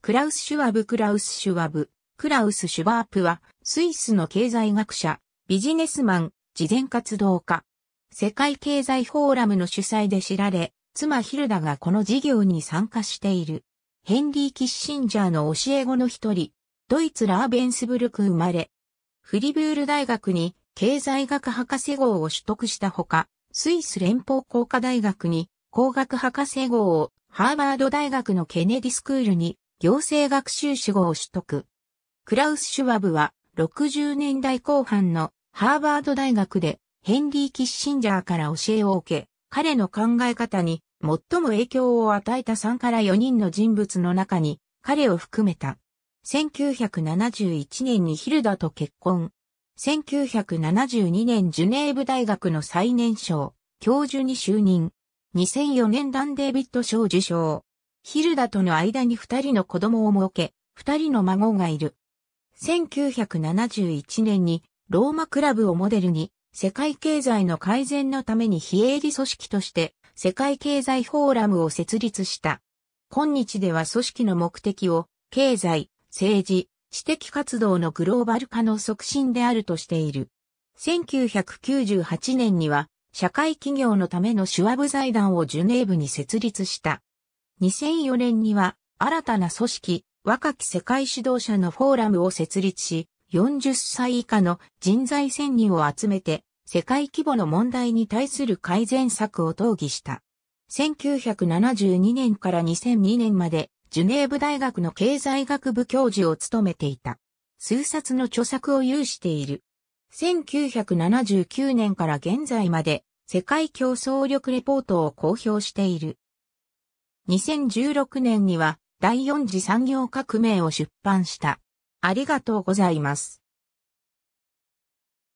クラウス・シュワブ・クラウス・シュワブ、クラウス・シュワープは、スイスの経済学者、ビジネスマン、慈善活動家。世界経済フォーラムの主催で知られ、妻ヒルダがこの事業に参加している。ヘンリー・キッシンジャーの教え子の一人、ドイツ・ラーベンスブルク生まれ。フリブール大学に経済学博士号を取得したほか、スイス連邦工科大学に工学博士号をハーバード大学のケネディスクールに行政学習士号を取得。クラウス・シュワブは60年代後半のハーバード大学でヘンリー・キッシンジャーから教えを受け、彼の考え方に最も影響を与えた3から4人の人物の中に彼を含めた。1971年にヒルダと結婚。1972年ジュネーブ大学の最年少、教授に就任。2004年ダンデービッド賞受賞。ヒルダとの間に二人の子供を設け、二人の孫がいる。1971年にローマクラブをモデルに世界経済の改善のために非営利組織として世界経済フォーラムを設立した。今日では組織の目的を経済、政治、知的活動のグローバル化の促進であるとしている。1998年には社会企業のための手話部財団をジュネーブに設立した。2004年には新たな組織、若き世界指導者のフォーラムを設立し、40歳以下の人材選任人を集めて、世界規模の問題に対する改善策を討議した。1972年から2002年まで、ジュネーブ大学の経済学部教授を務めていた。数冊の著作を有している。1979年から現在まで、世界競争力レポートを公表している。2016年には第4次産業革命を出版した。ありがとうございます。